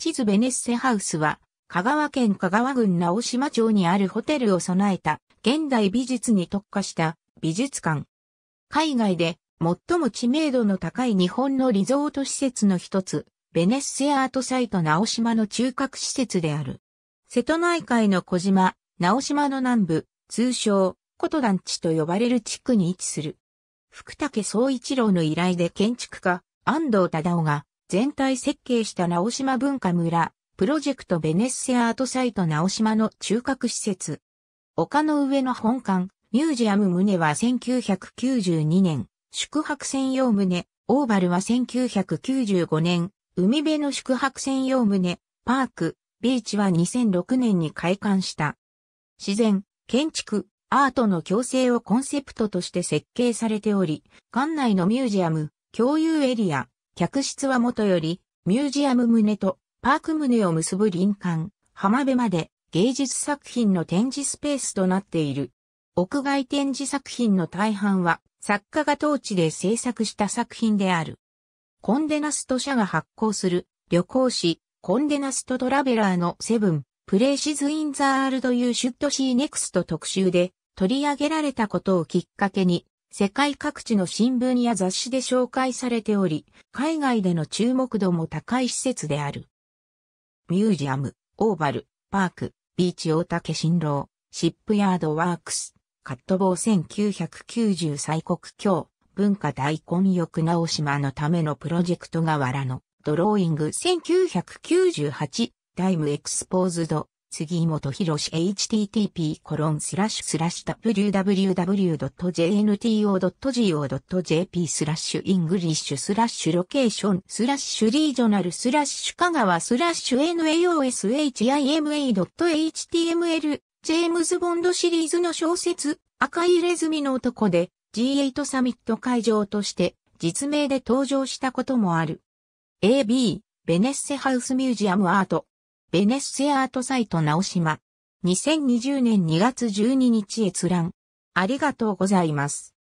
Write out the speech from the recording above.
地図ベネッセハウスは、香川県香川郡直島町にあるホテルを備えた、現代美術に特化した美術館。海外で最も知名度の高い日本のリゾート施設の一つ、ベネッセアートサイト直島の中核施設である。瀬戸内海の小島、直島の南部、通称、琴団地と呼ばれる地区に位置する。福武総一郎の依頼で建築家、安藤忠夫が全体設計した直島文化村、プロジェクトベネッセアートサイト直島の中核施設。丘の上の本館、ミュージアム棟は1992年、宿泊専用棟、オーバルは1995年、海辺の宿泊専用棟、パーク、ビーチは2006年に開館した。自然、建築、アートの共生をコンセプトとして設計されており、館内のミュージアム、共有エリア、客室はもとより、ミュージアム棟とパーク棟を結ぶ林間、浜辺まで芸術作品の展示スペースとなっている。屋外展示作品の大半は作家が当地で制作した作品である。コンデナスト社が発行する旅行誌コンデナストトラベラーのセブン、プレイシズ・イン・ザ・アールド・ユー・シュット・シー・ネクスト特集で取り上げられたことをきっかけに世界各地の新聞や雑誌で紹介されており、海外での注目度も高い施設である。ミュージアム、オーバル、パーク、ビーチ大竹新郎、シップヤードワークス、カットボー1990最国境、文化大根浴直島のためのプロジェクト瓦のドローイング1998タイムエクスポーズド杉本博士 http コロンスラッシュスラッシュ www.jnto.go.jp スラッシュイングリッシュスラッシュロケーションスラッシュリージョナルスラッシュ香川スラッシュ naoshima.html ジェームズ・ボンドシリーズの小説赤いレズミの男で G8 サミット会場として実名で登場したこともある。AB ベネッセハウスミュージアムアートベネッセアートサイト直島。2020年2月12日閲覧。ありがとうございます。